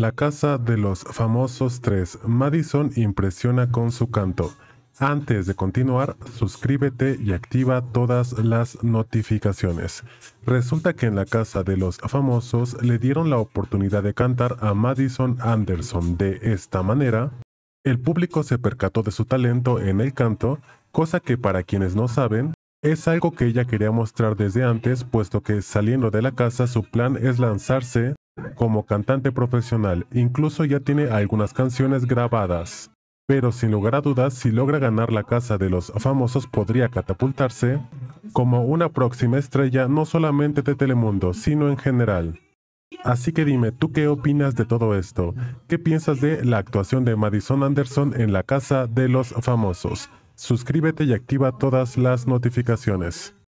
La casa de los famosos tres, Madison impresiona con su canto. Antes de continuar, suscríbete y activa todas las notificaciones. Resulta que en la casa de los famosos le dieron la oportunidad de cantar a Madison Anderson. De esta manera, el público se percató de su talento en el canto, cosa que para quienes no saben, es algo que ella quería mostrar desde antes, puesto que saliendo de la casa su plan es lanzarse como cantante profesional, incluso ya tiene algunas canciones grabadas. Pero sin lugar a dudas, si logra ganar la casa de los famosos podría catapultarse como una próxima estrella no solamente de Telemundo, sino en general. Así que dime, ¿tú qué opinas de todo esto? ¿Qué piensas de la actuación de Madison Anderson en la casa de los famosos? Suscríbete y activa todas las notificaciones.